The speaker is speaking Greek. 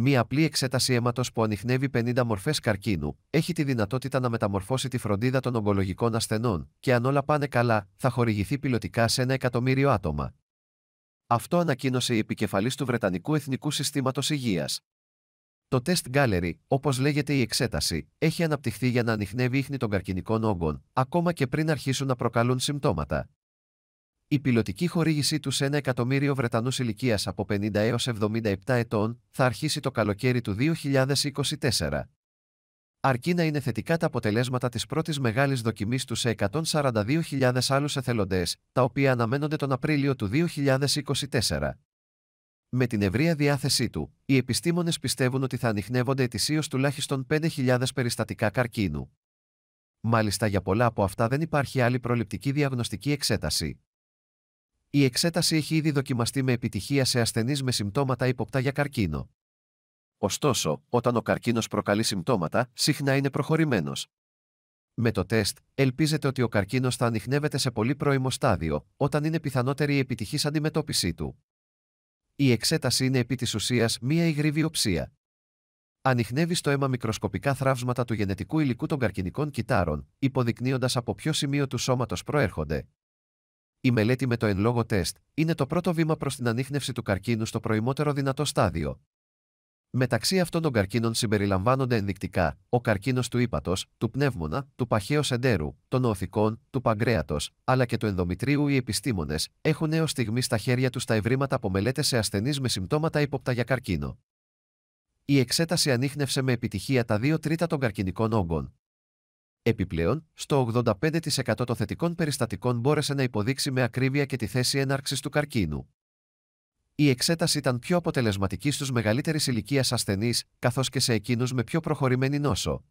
Μία απλή εξέταση αίματος που ανοιχνεύει 50 μορφές καρκίνου έχει τη δυνατότητα να μεταμορφώσει τη φροντίδα των ογκολογικών ασθενών και αν όλα πάνε καλά, θα χορηγηθεί πιλωτικά σε ένα εκατομμύριο άτομα. Αυτό ανακοίνωσε η επικεφαλής του Βρετανικού Εθνικού Συστήματος Υγείας. Το Test Gallery, όπως λέγεται η εξέταση, έχει αναπτυχθεί για να ανοιχνεύει ίχνη των καρκινικών όγκων, ακόμα και πριν αρχίσουν να προκαλούν συμπτώματα. Η πιλωτική χορήγησή του σε ένα εκατομμύριο Βρετανούς ηλικίας από 50 έω 77 ετών θα αρχίσει το καλοκαίρι του 2024. Αρκεί να είναι θετικά τα αποτελέσματα της πρώτης μεγάλης δοκιμής του σε 142.000 άλλους εθελοντές, τα οποία αναμένονται τον Απρίλιο του 2024. Με την ευρεία διάθεσή του, οι επιστήμονες πιστεύουν ότι θα ανοιχνεύονται ετησίως τουλάχιστον 5.000 περιστατικά καρκίνου. Μάλιστα για πολλά από αυτά δεν υπάρχει άλλη προληπτική διαγνωστική εξέταση. Η εξέταση έχει ήδη δοκιμαστεί με επιτυχία σε ασθενείς με συμπτώματα ύποπτα για καρκίνο. Ωστόσο, όταν ο καρκίνος προκαλεί συμπτώματα, συχνά είναι προχωρημένος. Με το τεστ, ελπίζεται ότι ο καρκίνος θα ανοιχνεύεται σε πολύ πρώιμο στάδιο, όταν είναι πιθανότερη η επιτυχής αντιμετώπιση του. Η εξέταση είναι επί της ουσίας μία υγρή βιοψία. Ανοιχνεύει στο αίμα μικροσκοπικά θραύσματα του γενετικού υλικού των καρκινικών κυτάρων, υποδεικνύοντας από ποιο σημείο του σώματος προέρχονται. Η μελέτη με το εν λόγω τεστ είναι το πρώτο βήμα προς την ανείχνευση του καρκίνου στο προημότερο δυνατό στάδιο. Μεταξύ αυτών των καρκίνων συμπεριλαμβάνονται ενδεικτικά ο καρκίνος του ύπατος, του πνεύμονα, του παχαίου εντέρου, των οθικών, του παγκρέατος, αλλά και του ενδομητρίου. Οι επιστήμονες έχουν έως στιγμής στα χέρια τους τα ευρήματα από μελέτες σε ασθενείς με συμπτώματα ύποπτα για καρκίνο. Η εξέταση ανείχνευσε με επιτυχία τα δύο τρίτα των καρκινικών όγκων, Επιπλέον, στο 85% των θετικών περιστατικών μπόρεσε να υποδείξει με ακρίβεια και τη θέση έναρξης του καρκίνου. Η εξέταση ήταν πιο αποτελεσματική στους μεγαλύτερης ηλικίας ασθενείς, καθώς και σε εκείνους με πιο προχωρημένη νόσο.